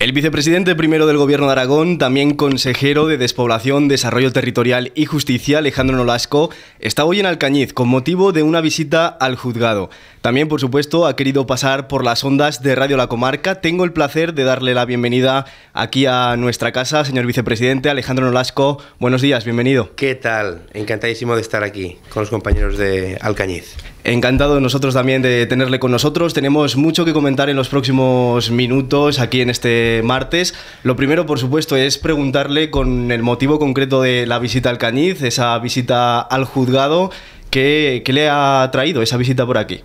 El vicepresidente primero del Gobierno de Aragón, también consejero de Despoblación, Desarrollo Territorial y Justicia, Alejandro Nolasco, está hoy en Alcañiz con motivo de una visita al juzgado. También, por supuesto, ha querido pasar por las ondas de Radio La Comarca. Tengo el placer de darle la bienvenida aquí a nuestra casa, señor vicepresidente Alejandro Nolasco. Buenos días, bienvenido. ¿Qué tal? Encantadísimo de estar aquí con los compañeros de Alcañiz. Encantado nosotros también de tenerle con nosotros. Tenemos mucho que comentar en los próximos minutos aquí en este martes. Lo primero, por supuesto, es preguntarle con el motivo concreto de la visita al Cañiz, esa visita al juzgado. ¿Qué, le ha traído esa visita por aquí?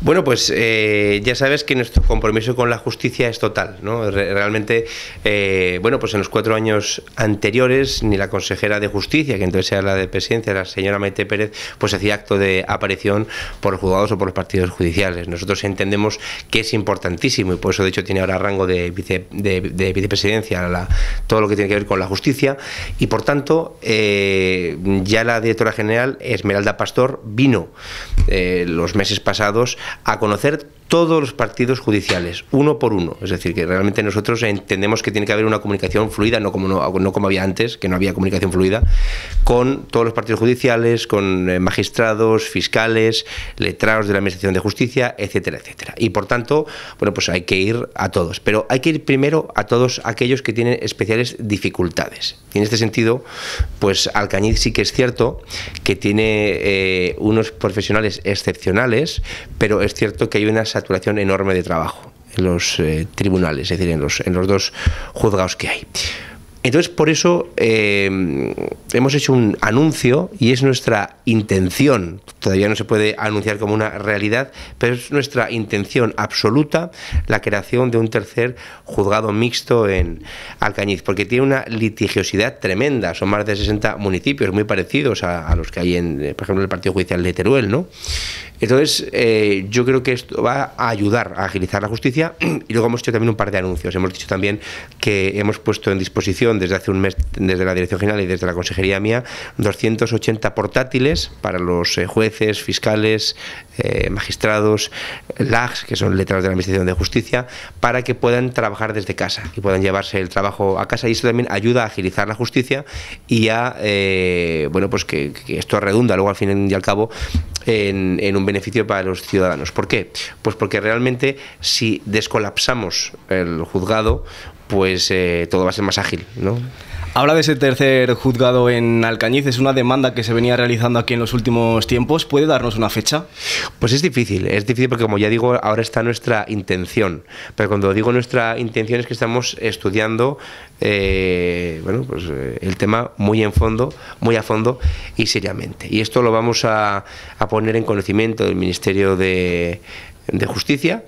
Bueno, pues eh, ya sabes que nuestro compromiso con la justicia es total. ¿no? realmente, eh, bueno, pues en los cuatro años anteriores, ni la consejera de justicia, que entonces era la de presidencia, la señora Maite Pérez, pues hacía acto de aparición por los juzgados o por los partidos judiciales. Nosotros entendemos que es importantísimo y por eso, de hecho, tiene ahora rango de, vicepresidencia todo lo que tiene que ver con la justicia. Y por tanto, eh, ya la directora general, Esmeralda Pastor, vino eh, los meses pasados a conocer todos los partidos judiciales, uno por uno. Es decir, que realmente nosotros entendemos que tiene que haber una comunicación fluida, no como, no, como había antes, que no había comunicación fluida, con todos los partidos judiciales, con eh, magistrados, fiscales, letrados de la Administración de Justicia, etcétera, etcétera. Y por tanto, bueno, pues hay que ir a todos. Pero hay que ir primero a todos aquellos que tienen especiales dificultades. Y en este sentido, pues Alcañiz sí que es cierto que tiene eh, unos profesionales excepcionales, pero es cierto que hay una enorme de trabajo en los eh, tribunales, es decir, en los, en los dos juzgados que hay. Entonces, por eso eh, hemos hecho un anuncio y es nuestra intención, todavía no se puede anunciar como una realidad, pero es nuestra intención absoluta la creación de un tercer juzgado mixto en Alcañiz, porque tiene una litigiosidad tremenda, son más de 60 municipios muy parecidos a, a los que hay en, eh, por ejemplo, el Partido Judicial de Teruel, ¿no? Entonces, eh, yo creo que esto va a ayudar a agilizar la justicia y luego hemos hecho también un par de anuncios. Hemos dicho también que hemos puesto en disposición desde hace un mes, desde la Dirección General y desde la Consejería mía, 280 portátiles para los eh, jueces, fiscales, eh, magistrados, LAGs, que son letras de la Administración de Justicia, para que puedan trabajar desde casa y puedan llevarse el trabajo a casa. Y eso también ayuda a agilizar la justicia y a, bueno, pues que esto redunda luego al fin y al cabo en, un beneficio para los ciudadanos. ¿Por qué? Pues porque realmente si descolapsamos el juzgado, pues eh, todo va a ser más ágil, ¿no? Habla de ese tercer juzgado en Alcañiz. Es una demanda que se venía realizando aquí en los últimos tiempos. ¿Puede darnos una fecha? Pues es difícil. Es difícil porque, como ya digo, ahora está nuestra intención. Pero cuando digo nuestra intención es que estamos estudiando eh, bueno, pues, eh, el tema muy en fondo, muy a fondo y seriamente. Y esto lo vamos a, poner en conocimiento del Ministerio de Justicia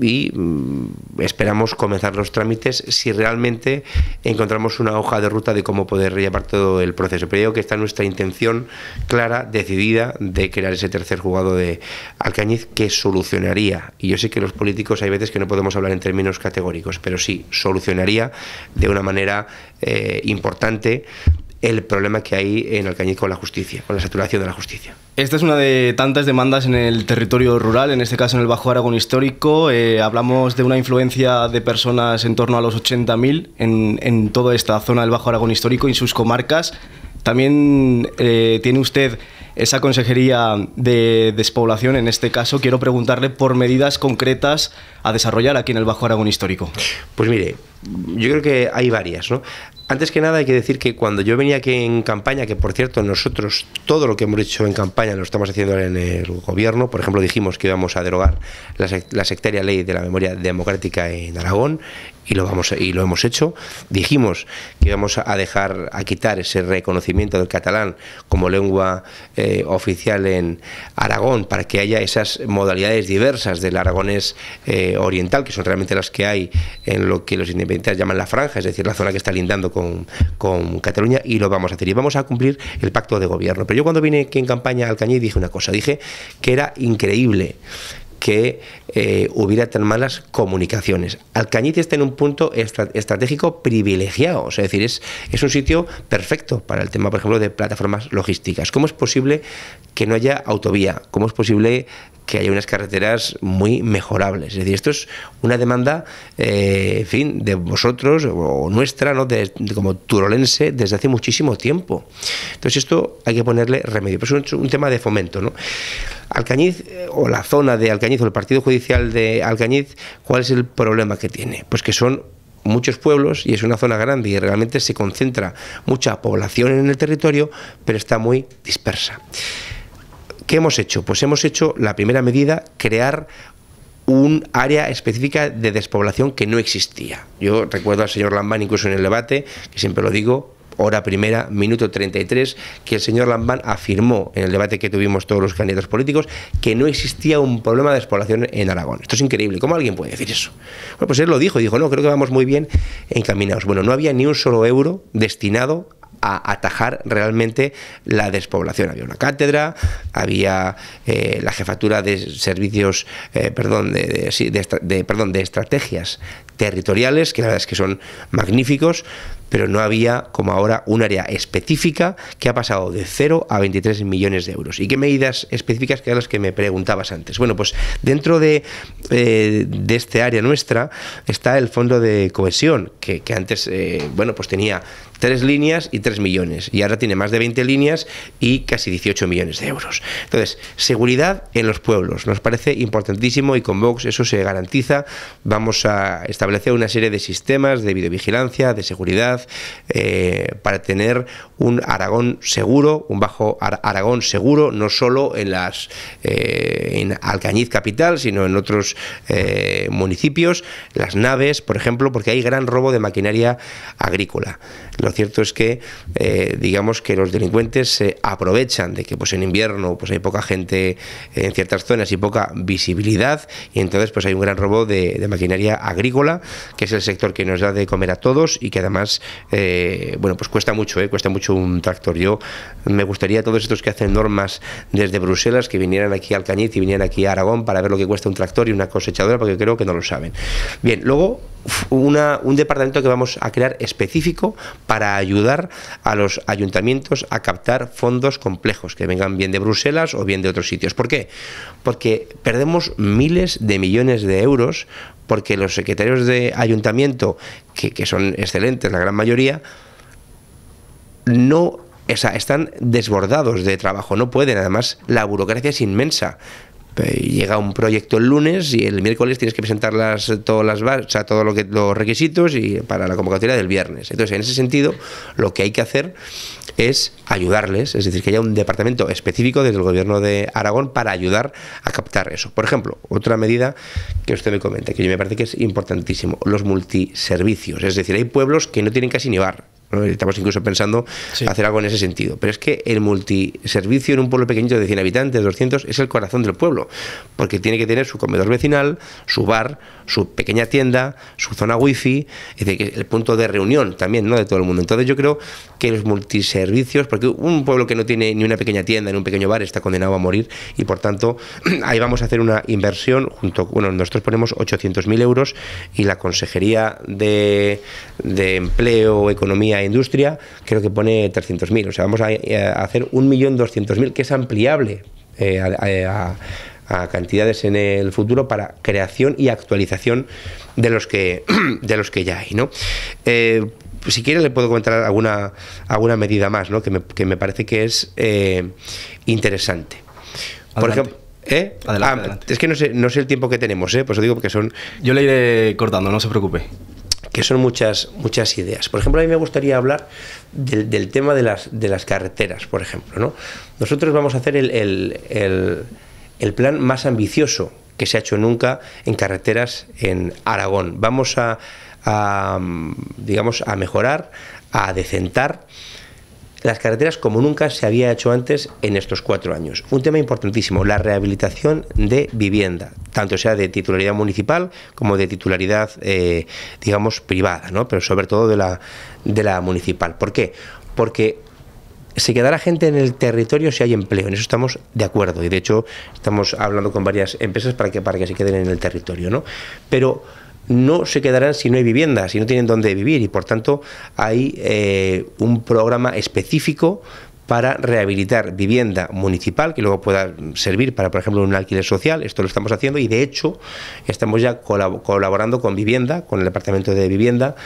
y mm, esperamos comenzar los trámites si realmente encontramos una hoja de ruta de cómo poder llevar todo el proceso. Pero digo que está nuestra intención clara, decidida, de crear ese tercer jugado de Alcañiz que solucionaría, y yo sé que los políticos hay veces que no podemos hablar en términos categóricos, pero sí, solucionaría de una manera eh, importante el problema que hay en el Alcañiz con la justicia, con la saturación de la justicia. Esta es una de tantas demandas en el territorio rural, en este caso en el Bajo Aragón histórico. Eh, hablamos de una influencia de personas en torno a los 80.000 en, en toda esta zona del Bajo Aragón histórico y sus comarcas. También eh, tiene usted esa consejería de despoblación. En este caso, quiero preguntarle por medidas concretas a desarrollar aquí en el Bajo Aragón Histórico. Pues mire, yo creo que hay varias. ¿no? Antes que nada hay que decir que cuando yo venía aquí en campaña, que por cierto nosotros todo lo que hemos hecho en campaña lo estamos haciendo en el gobierno, por ejemplo dijimos que íbamos a derogar la, la sectaria ley de la memoria democrática en Aragón y lo, vamos, y lo hemos hecho. Dijimos que íbamos a dejar, a quitar ese reconocimiento del catalán como lengua eh, oficial en Aragón para que haya esas modalidades diversas del aragonés eh, oriental, que son realmente las que hay en lo que los independentistas llaman la franja, es decir, la zona que está lindando con, con Cataluña, y lo vamos a hacer. Y vamos a cumplir el pacto de gobierno. Pero yo cuando vine aquí en campaña al Cañí dije una cosa, dije que era increíble que eh, hubiera tan malas comunicaciones. Alcañiz está en un punto estratégico privilegiado, o sea, es decir, es, es un sitio perfecto para el tema, por ejemplo, de plataformas logísticas. ¿Cómo es posible que no haya autovía? ¿Cómo es posible que haya unas carreteras muy mejorables. Es decir, esto es una demanda, eh, en fin, de vosotros o nuestra, ¿no? como turolense, desde hace muchísimo tiempo. Entonces, esto hay que ponerle remedio. Pero pues es un, tema de fomento. ¿no? Alcañiz, eh, o la zona de Alcañiz, o el Partido Judicial, de Alcañiz, ¿cuál es el problema que tiene? Pues que son muchos pueblos y es una zona grande y realmente se concentra mucha población en el territorio, pero está muy dispersa. ¿Qué hemos hecho? Pues hemos hecho la primera medida, crear un área específica de despoblación que no existía. Yo recuerdo al señor Lambán, incluso en el debate, que siempre lo digo, hora primera, minuto 33, que el señor Lambán afirmó en el debate que tuvimos todos los candidatos políticos que no existía un problema de despoblación en Aragón. Esto es increíble. ¿Cómo alguien puede decir eso? Bueno, pues él lo dijo, dijo, no, creo que vamos muy bien encaminados. Bueno, no había ni un solo euro destinado a atajar realmente la despoblación. Había una cátedra, había eh, la jefatura de servicios, eh, perdón, de, perdón, de estrategias territoriales, que la verdad es que son magníficos, pero no había como ahora un área específica que ha pasado de 0 a 23 millones de euros. ¿Y qué medidas específicas que eran las que me preguntabas antes? Bueno, pues dentro de, eh, este área nuestra está el fondo de cohesión, que, antes, eh, bueno, pues tenía tres líneas y 3 millones, y ahora tiene más de 20 líneas y casi 18 millones de euros. Entonces, seguridad en los pueblos, nos parece importantísimo y con Vox eso se garantiza. Vamos a establecer una serie de sistemas de videovigilancia, de seguridad, eh, para tener un Aragón seguro, un bajo Aragón seguro, no solo en las eh, en Alcañiz capital, sino en otros eh, municipios, las naves, por ejemplo, porque hay gran robo de maquinaria agrícola. Lo cierto es que digamos que los delincuentes se aprovechan de que pues en invierno pues hay poca gente en ciertas zonas y poca visibilidad y entonces pues hay un gran robo de maquinaria agrícola, que es el sector que nos da de comer a todos y que además eh, bueno, pues cuesta mucho, eh, cuesta mucho un tractor. Yo me gustaría a todos estos que hacen normas desde Bruselas que vinieran aquí al Cañiz y vinieran aquí a Aragón para ver lo que cuesta un tractor y una cosechadora, porque creo que no lo saben. Bien, luego una, un departamento que vamos a crear específico para ayudar a los ayuntamientos a captar fondos complejos que vengan bien de Bruselas o bien de otros sitios. ¿Por qué? Porque perdemos miles de millones de euros porque los secretarios de ayuntamiento, que, que son excelentes la gran mayoría, no están desbordados de trabajo, no pueden, además la burocracia es inmensa llega un proyecto el lunes y el miércoles tienes que presentar las, todas las, o sea, todos lo los requisitos y para la convocatoria del viernes. Entonces, en ese sentido, lo que hay que hacer es ayudarles, es decir, que haya un departamento específico desde el gobierno de Aragón para ayudar a captar eso. Por ejemplo, otra medida que usted me comenta, que yo me parece que es importantísimo, los multiservicios. Es decir, hay pueblos que no tienen casi ni bar Estamos incluso pensando hacer algo en ese sentido. Pero es que el multiservicio en un pueblo pequeñito de 100 habitantes, 200, es el corazón del pueblo, porque tiene que tener su comedor vecinal, su bar, su pequeña tienda, su zona wifi, es decir, el punto de reunión también ¿no? de todo el mundo. Entonces yo creo que los multiservicios, porque un pueblo que no tiene ni una pequeña tienda, ni un pequeño bar, está condenado a morir y por tanto ahí vamos a hacer una inversión junto, bueno, nosotros ponemos 800.000 euros y la Consejería de Empleo, Economía, industria, creo que pone 300.000. O sea, vamos a, eh, un hacer 1.200.000, que es ampliable eh, a, cantidades en el futuro para creación y actualización de los que, de los que ya hay. ¿no? Eh, si quiere le puedo comentar alguna, alguna medida más, ¿no? que, me, parece que es interesante. Por ejemplo, ah, es que no sé, no sé el tiempo que tenemos, pues os digo porque son... Yo le iré cortando, no se preocupe que son muchas, muchas ideas. Por ejemplo, a mí me gustaría hablar del, tema de las, carreteras, por ejemplo. Nosotros vamos a hacer el, plan más ambicioso que se ha hecho nunca en carreteras en Aragón. Vamos a, digamos, a mejorar, a decentar las carreteras como nunca se había hecho antes en estos cuatro años. Un tema importantísimo, la rehabilitación de vivienda, tanto sea de titularidad municipal como de titularidad, eh, digamos, privada, ¿no? pero sobre todo de la, de la municipal. ¿Por qué? Porque se quedará gente en el territorio si hay empleo. En eso estamos de acuerdo. Y de hecho, estamos hablando con varias empresas para que, para que se queden en el territorio, ¿no? Pero no se quedarán si no hay vivienda, si no tienen dónde vivir y por tanto hay eh, un programa específico para rehabilitar vivienda municipal que luego pueda servir para, por ejemplo, un alquiler social. Esto lo estamos haciendo y, de hecho, estamos ya colaborando con vivienda, con el Departamento de Vivienda,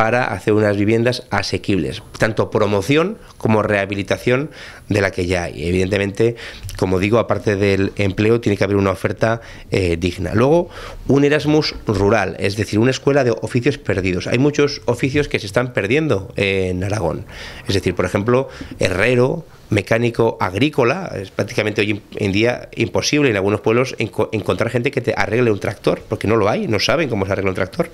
para hacer unas viviendas asequibles, tanto promoción como rehabilitación de la que ya hay. Evidentemente, como digo, aparte del empleo, tiene que haber una oferta eh, digna. Luego, un Erasmus rural, es decir, una escuela de oficios perdidos. Hay muchos oficios que se están perdiendo en Aragón. Es decir, por ejemplo, herrero, mecánico agrícola, es prácticamente hoy en día imposible en algunos pueblos encontrar gente que te arregle un tractor, porque no lo hay, no saben cómo se arregla un tractor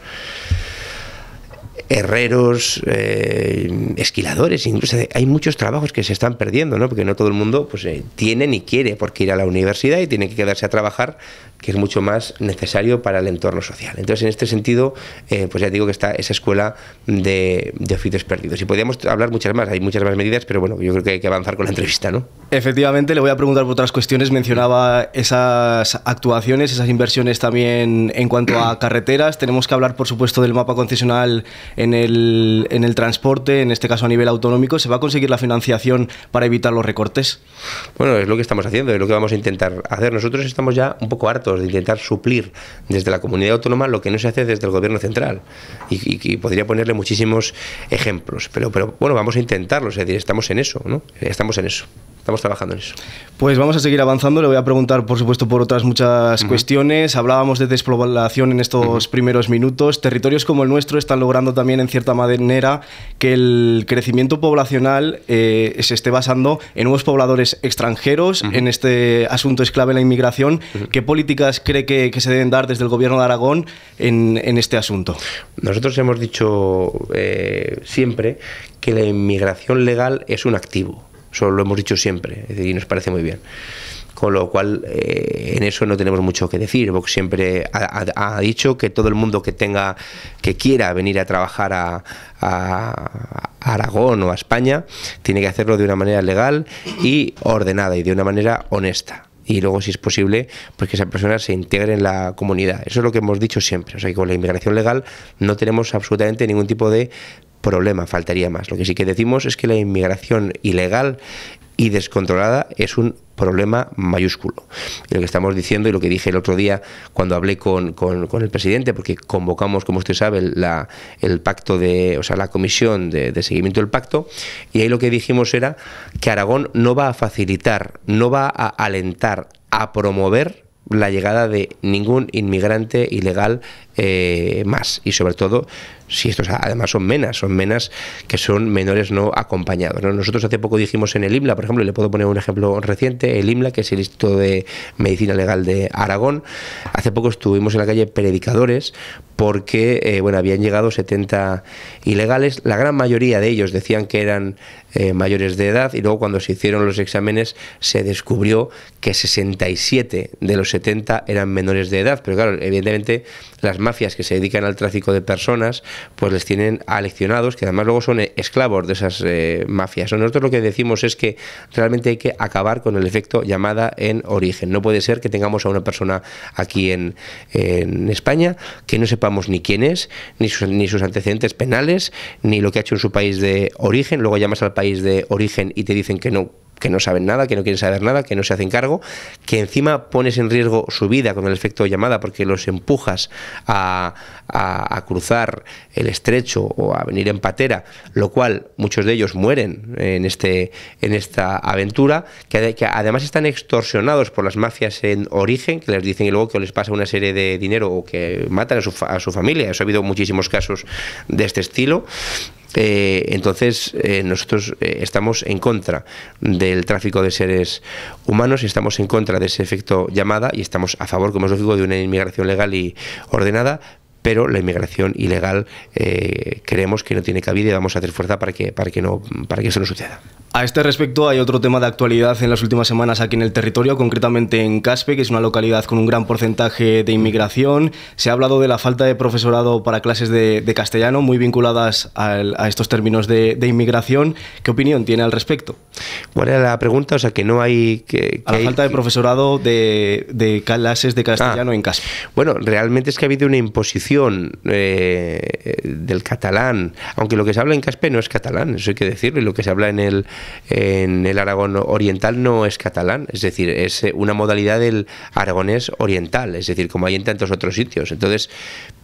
herreros, eh, esquiladores, incluso hay muchos trabajos que se están perdiendo, ¿no? Porque no todo el mundo pues, eh, tiene ni quiere ...porque ir a la universidad y tiene que quedarse a trabajar que es mucho más necesario para el entorno social. Entonces, en este sentido, eh, pues ya digo que está esa escuela de, de, oficios perdidos. Y podríamos hablar muchas más, hay muchas más medidas, pero bueno, yo creo que hay que avanzar con la entrevista, ¿no? Efectivamente, le voy a preguntar por otras cuestiones. Mencionaba esas actuaciones, esas inversiones también en cuanto a carreteras. Tenemos que hablar, por supuesto, del mapa concesional en el, transporte, en este caso a nivel autonómico. ¿Se va a conseguir la financiación para evitar los recortes? Bueno, es lo que estamos haciendo, es lo que vamos a intentar hacer. Nosotros estamos ya un poco hartos de intentar suplir desde la comunidad autónoma lo que no se hace desde el gobierno central. Y, podría ponerle muchísimos ejemplos, pero, pero bueno, vamos a intentarlo, es decir, estamos en eso, ¿no? Estamos en eso estamos trabajando en eso. Pues vamos a seguir avanzando. Le voy a preguntar, por supuesto, por otras muchas cuestiones. Hablábamos de despoblación en estos primeros minutos. Territorios como el nuestro están logrando también, en cierta manera, que el crecimiento poblacional eh, se esté basando en nuevos pobladores extranjeros. En este asunto es clave la inmigración. ¿Qué políticas cree que, se deben dar desde el gobierno de Aragón en, este asunto? Nosotros hemos dicho eh, siempre que la inmigración legal es un activo. Eso lo hemos dicho siempre y nos parece muy bien. Con lo cual, eh, en eso no tenemos mucho que decir. Vox siempre ha, dicho que todo el mundo que tenga, que quiera venir a trabajar a, Aragón o a España, tiene que hacerlo de una manera legal y ordenada y de una manera honesta y luego si es posible pues que esa persona se integre en la comunidad eso es lo que hemos dicho siempre o sea que con la inmigración legal no tenemos absolutamente ningún tipo de problema, faltaría más. Lo que sí que decimos es que la inmigración ilegal y descontrolada es un problema mayúsculo. lo que estamos diciendo y lo que dije el otro día cuando hablé con, con, el presidente, porque convocamos, como usted sabe, la, el pacto de, o sea, la comisión de, seguimiento del pacto, y ahí lo que dijimos era que Aragón no va a facilitar, no va a alentar, a promover la llegada de ningún inmigrante ilegal eh, más y sobre todo si estos además son menas, son menas que son menores no acompañados. Nosotros hace poco dijimos en el IMLA, por ejemplo, le puedo poner un ejemplo reciente, el IMLA, que es el Instituto de Medicina Legal de Aragón, hace poco estuvimos en la calle predicadores porque eh, bueno, habían llegado 70 ilegales, la gran mayoría de ellos decían que eran eh, mayores de edad y luego cuando se hicieron los exámenes se descubrió que 67 de los 70 eran menores de edad, pero claro, evidentemente las mafias que se dedican al tráfico de personas, pues les tienen aleccionados, que además luego son esclavos de esas eh, mafias. Nosotros lo que decimos es que realmente hay que acabar con el efecto llamada en origen. No puede ser que tengamos a una persona aquí en, España que no sepamos ni quién es, ni ni sus antecedentes penales, ni lo que ha hecho en su país de origen. Luego llamas al país de origen y te dicen que no que no saben nada, que no quieren saber nada, que no se hacen cargo, que encima pones en riesgo su vida con el efecto llamada porque los empujas a, cruzar el estrecho o a venir en patera, lo cual muchos de ellos mueren en, este, en esta aventura, que, además están extorsionados por las mafias en origen, que les dicen y luego que les pasa una serie de dinero o que matan a su, a su familia. Eso ha habido muchísimos casos de este estilo. Eh, entonces, eh, nosotros eh, estamos en contra del tráfico de seres humanos, ...y estamos en contra de ese efecto llamada y estamos a favor, como es lógico, de una inmigración legal y ordenada, pero la inmigración ilegal eh, creemos que no tiene cabida y vamos a hacer fuerza para que, para que, no, para que eso no suceda. A este respecto hay otro tema de actualidad en las últimas semanas aquí en el territorio, concretamente en Caspe, que es una localidad con un gran porcentaje de inmigración. Se ha hablado de la falta de profesorado para clases de, castellano, muy vinculadas a estos términos de, inmigración. ¿Qué opinión tiene al respecto? ¿Cuál era la pregunta? O sea, que no hay... Que, la falta de profesorado de, clases de ah. castellano en Caspe. Bueno, realmente es que ha habido una imposición eh, del catalán, aunque lo que se habla en Caspe no es catalán, eso hay que decirlo, y lo que se habla en el, en el Aragón Oriental no es catalán, es decir, es eh, una modalidad del aragonés oriental, es decir, como hay en tantos otros sitios. Entonces,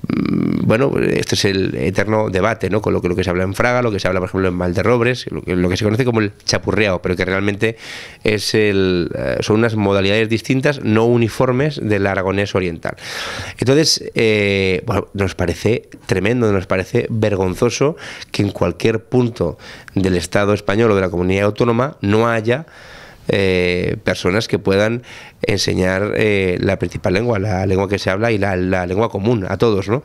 mm, bueno, este es el eterno debate, ¿no? Con lo que, lo que se habla en Fraga, lo que se habla, por ejemplo, en Valderrobres, lo que, lo que se conoce como el chapurreado, pero que realmente es el, eh, son unas modalidades distintas, no uniformes del aragonés oriental. Entonces, nos parece tremendo, nos parece vergonzoso que en cualquier punto del Estado español o de la comunidad autónoma no haya eh, personas que puedan enseñar eh, la principal lengua, la lengua que se habla y la, lengua común a todos, ¿no?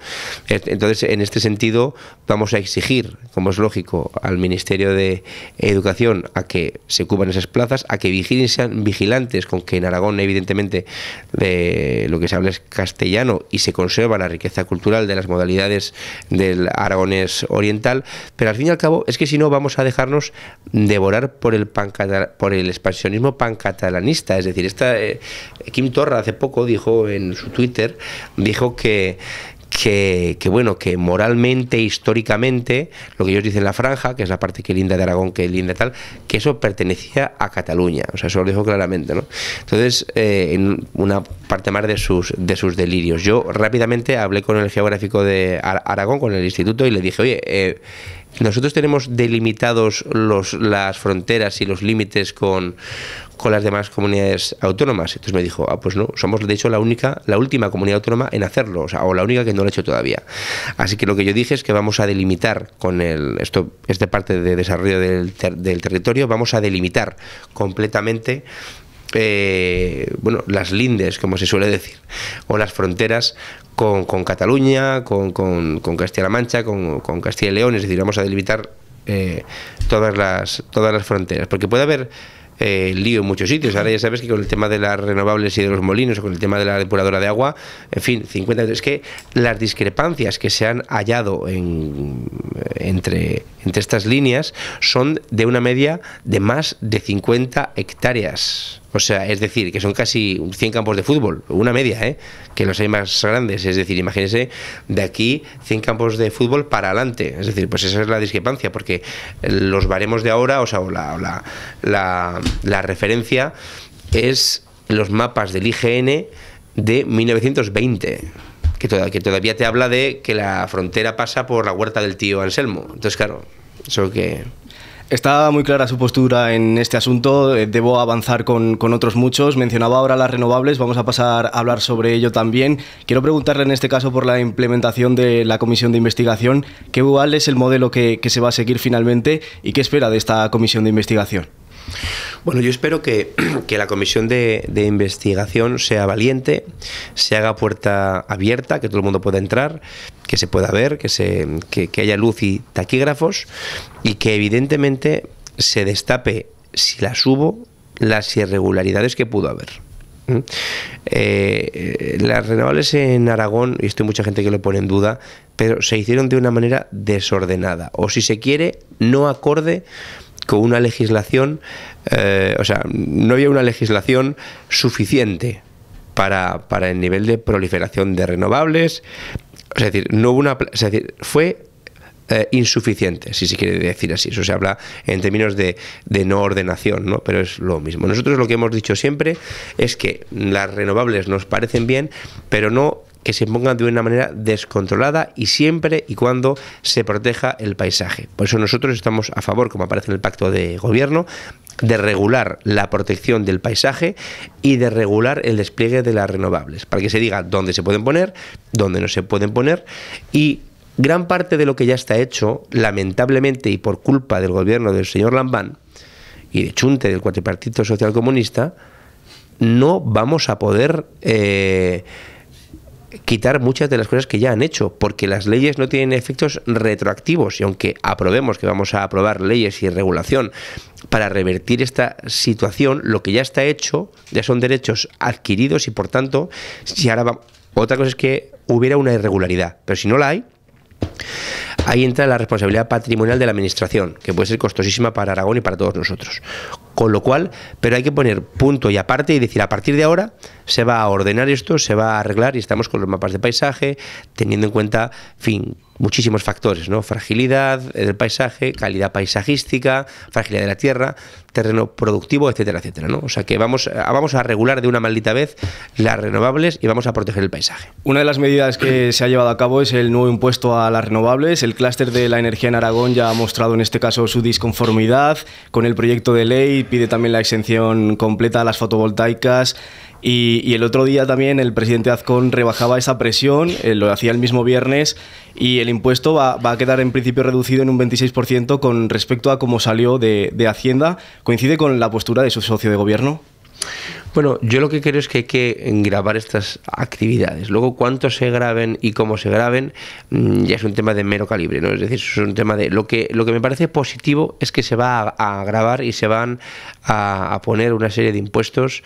Entonces, en este sentido, vamos a exigir, como es lógico, al Ministerio de Educación a que se ocupan esas plazas, a que vigilen, sean vigilantes con que en Aragón, evidentemente, de eh, lo que se habla es castellano y se conserva la riqueza cultural de las modalidades del aragonés oriental, pero al fin y al cabo es que si no vamos a dejarnos devorar por el, por el expansionismo pancatalanista, es decir, esta... Eh, eh, Kim Torra hace poco dijo en su Twitter, dijo que, que, bueno, que moralmente, históricamente, lo que ellos dicen la franja, que es la parte que linda de Aragón, que linda tal, que eso pertenecía a Cataluña, o sea, eso lo dijo claramente, ¿no? Entonces, eh, en una parte más de sus, de sus delirios. Yo rápidamente hablé con el geográfico de Aragón, con el instituto, y le dije, oye, eh, nosotros tenemos delimitados los, las fronteras y los límites con, con las demás comunidades autónomas. Entonces me dijo, ah, pues no, somos de hecho la única, la última comunidad autónoma en hacerlo, o, sea, o la única que no lo ha hecho todavía. Así que lo que yo dije es que vamos a delimitar con el, esto ...esta parte de desarrollo del, del territorio, vamos a delimitar completamente eh, bueno, las lindes, como se suele decir, o las fronteras con, con Cataluña, con, con, con Castilla-La Mancha, con, con Castilla y León, es decir, vamos a delimitar eh, todas, las, todas las fronteras, porque puede haber eh, lío en muchos sitios. Ahora ya sabes que con el tema de las renovables y de los molinos o con el tema de la depuradora de agua, en fin, 50. Es que las discrepancias que se han hallado entre, entre estas líneas son de una media de más de 50 hectáreas. O sea, es decir, que son casi 100 campos de fútbol, una media, ¿eh? que los hay más grandes. Es decir, imagínese de aquí 100 campos de fútbol para adelante. Es decir, pues esa es la discrepancia, porque los baremos de ahora, o sea, o la, la, la, referencia es los mapas del IGN de 1920. Que, que todavía te habla de que la frontera pasa por la huerta del tío Anselmo. Entonces, claro, eso que... Está muy clara su postura en este asunto. Eh, debo avanzar con, otros muchos. Mencionaba ahora las renovables. Vamos a pasar a hablar sobre ello también. Quiero preguntarle en este caso por la implementación de la comisión de investigación. ¿Qué cuál es el modelo que se va a seguir finalmente y qué espera de esta comisión de investigación? Bueno, yo espero que, la comisión de, investigación sea valiente, se haga puerta abierta, que todo el mundo pueda entrar, que se pueda ver, que, se, que, haya luz y taquígrafos y que evidentemente se destape, si las hubo, las irregularidades que pudo haber. ¿Mm? Eh, las renovables en Aragón, y esto hay mucha gente que lo pone en duda, pero se hicieron de una manera desordenada, o si se quiere, no acorde con una legislación, eh, o sea, no había una legislación suficiente para, el nivel de proliferación de renovables. Es decir, no una, fue eh, insuficiente, si se quiere decir así. Eso se habla en términos de, de, no ordenación, ¿no? pero es lo mismo. Nosotros lo que hemos dicho siempre es que las renovables nos parecen bien, pero no que se impongan de una manera descontrolada y siempre y cuando se proteja el paisaje. Por eso nosotros estamos a favor, como aparece en el pacto de gobierno, de regular la protección del paisaje y de regular el despliegue de las renovables, para que se diga dónde se pueden poner, dónde no se pueden poner y gran parte de lo que ya está hecho, lamentablemente y por culpa del gobierno del señor Lambán y de Chunte del Cuatripartito Social Comunista, no vamos a poder eh, quitar muchas de las cosas que ya han hecho, porque las leyes no tienen efectos retroactivos y aunque aprobemos que vamos a aprobar leyes y regulación para revertir esta situación, lo que ya está hecho ya son derechos adquiridos y por tanto, si ahora otra cosa es que hubiera una irregularidad, pero si no la hay, Ahí entra la responsabilidad patrimonial de la administración, que puede ser costosísima para Aragón y para todos nosotros. Con lo cual, pero hay que poner punto y aparte y decir, a partir de ahora se va a ordenar esto, se va a arreglar y estamos con los mapas de paisaje, teniendo en cuenta, fin, muchísimos factores, ¿no? Fragilidad del paisaje, calidad paisajística, fragilidad de la tierra, terreno productivo, etcétera, etcétera, O sea que vamos, eh, vamos a regular de una maldita vez las renovables y vamos a proteger el paisaje. Una de las medidas que se ha llevado a cabo es el nuevo impuesto a las renovables. El clúster de la energía en Aragón ya ha mostrado en este caso su disconformidad con el proyecto de ley, pide también la exención completa a las fotovoltaicas y, el otro día también el presidente Azcón rebajaba esa presión, eh, lo hacía el mismo viernes, y el impuesto va, a quedar en principio reducido en un 26% con respecto a cómo salió de, de Hacienda. ¿Coincide con la postura de su socio de gobierno? Bueno, yo lo que creo es que hay que grabar estas actividades. Luego, cuánto se graben y cómo se graben mm, ya es un tema de mero calibre, ¿no? Es decir, es un tema de... Lo que, lo que me parece positivo es que se va a, grabar y se van a, poner una serie de impuestos,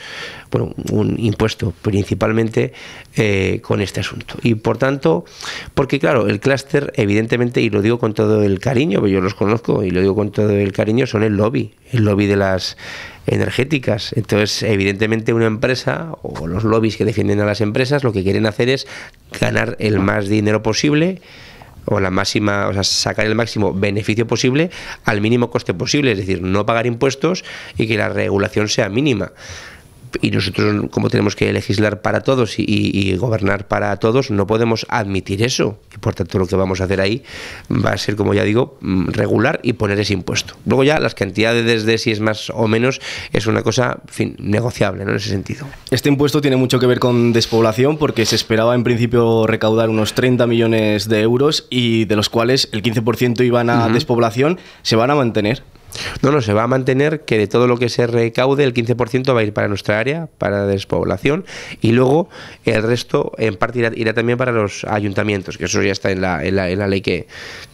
bueno, un impuesto principalmente eh, con este asunto. Y por tanto, porque claro, el clúster, evidentemente, y lo digo con todo el cariño, porque yo los conozco y lo digo con todo el cariño, son el lobby el lobby de las energéticas. Entonces, evidentemente, una empresa o los lobbies que defienden a las empresas lo que quieren hacer es ganar el más dinero posible o la máxima, o sea, sacar el máximo beneficio posible al mínimo coste posible, es decir, no pagar impuestos y que la regulación sea mínima y nosotros como tenemos que legislar para todos y, gobernar para todos, no podemos admitir eso. Y por tanto lo que vamos a hacer ahí va a ser, como ya digo, mm, regular y poner ese impuesto. Luego ya las cantidades desde si es más o menos es una cosa, negociable en ese sentido. Este impuesto tiene mucho que ver con despoblación porque se esperaba en principio recaudar unos 30 millones de euros y de los cuales el 15% iban a despoblación, ¿se van a mantener? No, no, se va a mantener que de todo lo que se recaude, el 15% va a ir para nuestra área, para despoblación, y luego el resto en parte irá, también para los ayuntamientos, que eso ya está en la, en la, ley que,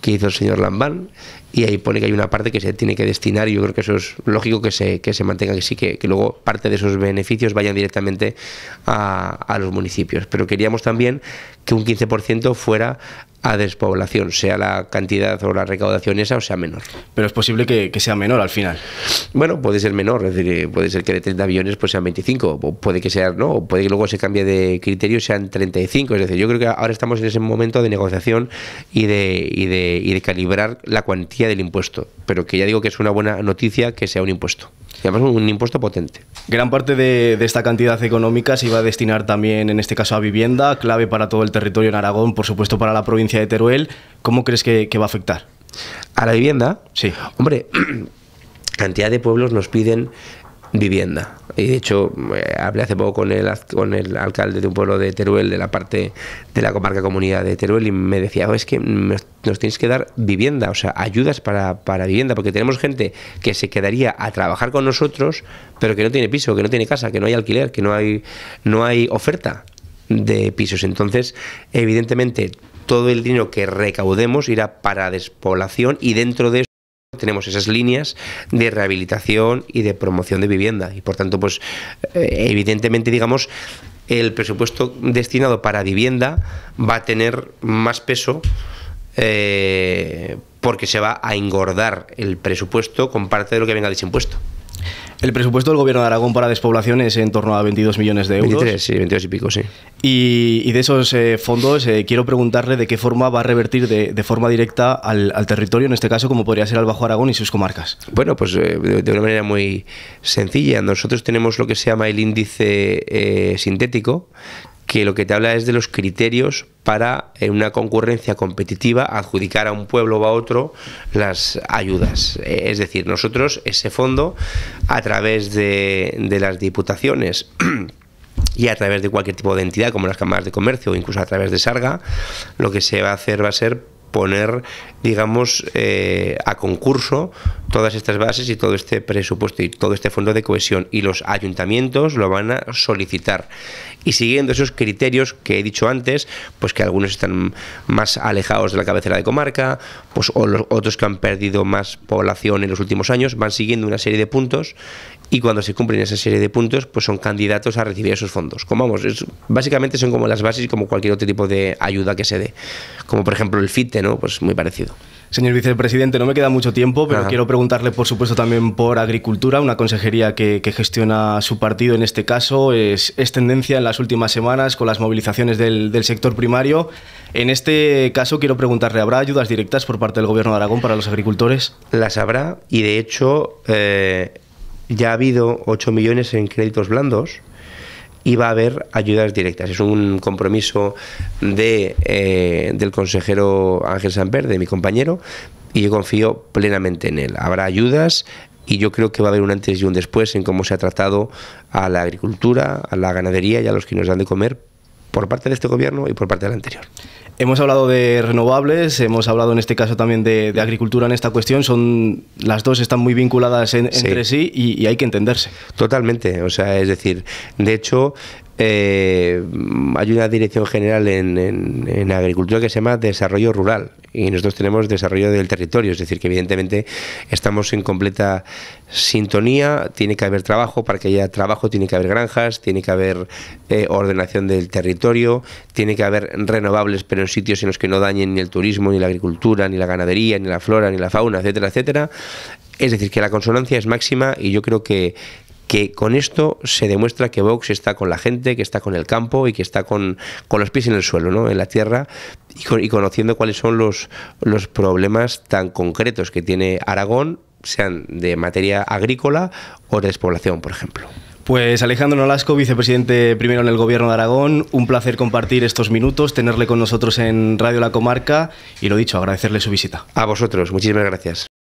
hizo el señor Lambán, y ahí pone que hay una parte que se tiene que destinar, y yo creo que eso es lógico que se, que se mantenga, que sí, que, luego parte de esos beneficios vayan directamente a, a los municipios. Pero queríamos también que un 15% fuera a despoblación, sea la cantidad o la recaudación esa o sea menor. Pero es posible que, sea menor al final. Bueno, puede ser menor, es decir, eh, puede ser que de 30 millones pues sean 25, puede que sea, no, puede que luego se cambie de criterio sean 35, es decir, yo creo que ahora estamos en ese momento de negociación y de, y de, y de calibrar la cuantía del impuesto, pero que ya digo que es una buena noticia que sea un impuesto. Y además un impuesto potente. Gran parte de, esta cantidad económica se iba a destinar también, en este caso, a vivienda, clave para todo el territorio en Aragón, por supuesto para la provincia de Teruel. ¿Cómo crees que va a afectar? ¿A la vivienda? Sí. Hombre, cantidad de pueblos nos piden vivienda. Y de hecho, eh, hablé hace poco con el, con el alcalde de un pueblo de Teruel, de la parte de la comarca comunidad de Teruel, y me decía, oh, es que nos, tienes que dar vivienda, o sea, ayudas para, para vivienda, porque tenemos gente que se quedaría a trabajar con nosotros, pero que no tiene piso, que no tiene casa, que no hay alquiler, que no hay, no hay oferta de pisos. Entonces, evidentemente, todo el dinero que recaudemos irá para despoblación y dentro de eso. Tenemos esas líneas de rehabilitación y de promoción de vivienda y por tanto pues eh, evidentemente digamos el presupuesto destinado para vivienda va a tener más peso eh, porque se va a engordar el presupuesto con parte de lo que venga de impuesto. El presupuesto del gobierno de Aragón para despoblación es en torno a 22 millones de euros. sí, 22 y pico, sí. Y, de esos eh, fondos eh, quiero preguntarle de qué forma va a revertir de, forma directa al, territorio, en este caso como podría ser al Bajo Aragón y sus comarcas. Bueno, pues eh, de, de, una manera muy sencilla. Nosotros tenemos lo que se llama el índice sintético, que lo que te habla es de los criterios para, en una concurrencia competitiva, adjudicar a un pueblo o a otro las ayudas. Es decir, nosotros ese fondo, a través de, de las diputaciones, y a través de cualquier tipo de entidad como las cámaras de comercio o incluso a través de Sarga, lo que se va a hacer va a ser poner, digamos, eh, a concurso todas estas bases y todo este presupuesto y todo este fondo de cohesión. Y los ayuntamientos lo van a solicitar y siguiendo esos criterios que he dicho antes, pues que algunos están más alejados de la cabecera de comarca, pues o los otros que han perdido más población en los últimos años, van siguiendo una serie de puntos y cuando se cumplen esa serie de puntos, pues son candidatos a recibir esos fondos. Como vamos, básicamente son como las bases y como cualquier otro tipo de ayuda que se dé. Como por ejemplo el FITE, ¿no? Pues muy parecido. Señor vicepresidente, no me queda mucho tiempo, pero quiero preguntarle, por supuesto, también por Agricultura, una consejería que, gestiona su partido en este caso. Es, tendencia en las últimas semanas con las movilizaciones del, sector primario. En este caso, quiero preguntarle, ¿habrá ayudas directas por parte del Gobierno de Aragón para los agricultores? Las habrá y, de hecho, eh, ya ha habido 8 millones en créditos blandos y va a haber ayudas directas. Es un compromiso de, eh, del consejero Ángel Samper, de mi compañero, y yo confío plenamente en él. Habrá ayudas y yo creo que va a haber un antes y un después en cómo se ha tratado a la agricultura, a la ganadería y a los que nos dan de comer por parte de este gobierno y por parte del anterior. Hemos hablado de renovables, hemos hablado en este caso también de, agricultura en esta cuestión. Son las dos están muy vinculadas entre sí y, y, hay que entenderse. Totalmente, o sea, es decir, de hecho, eh, hay una dirección general en, en, agricultura que se llama desarrollo rural y nosotros tenemos desarrollo del territorio, es decir, que evidentemente estamos en completa sintonía, tiene que haber trabajo, para que haya trabajo tiene que haber granjas, tiene que haber eh, ordenación del territorio, tiene que haber renovables pero en sitios en los que no dañen ni el turismo, ni la agricultura, ni la ganadería, ni la flora, ni la fauna, etcétera, etcétera. Es decir, que la consonancia es máxima y yo creo que, que con esto se demuestra que Vox está con la gente, que está con el campo y que está con, con los pies en el suelo, ¿no? en la tierra, y, conociendo cuáles son los, los problemas tan concretos que tiene Aragón, sean de materia agrícola o de despoblación, por ejemplo. Pues Alejandro Nolasco, vicepresidente primero en el Gobierno de Aragón, un placer compartir estos minutos, tenerle con nosotros en Radio La Comarca y lo dicho, agradecerle su visita. A vosotros, muchísimas gracias.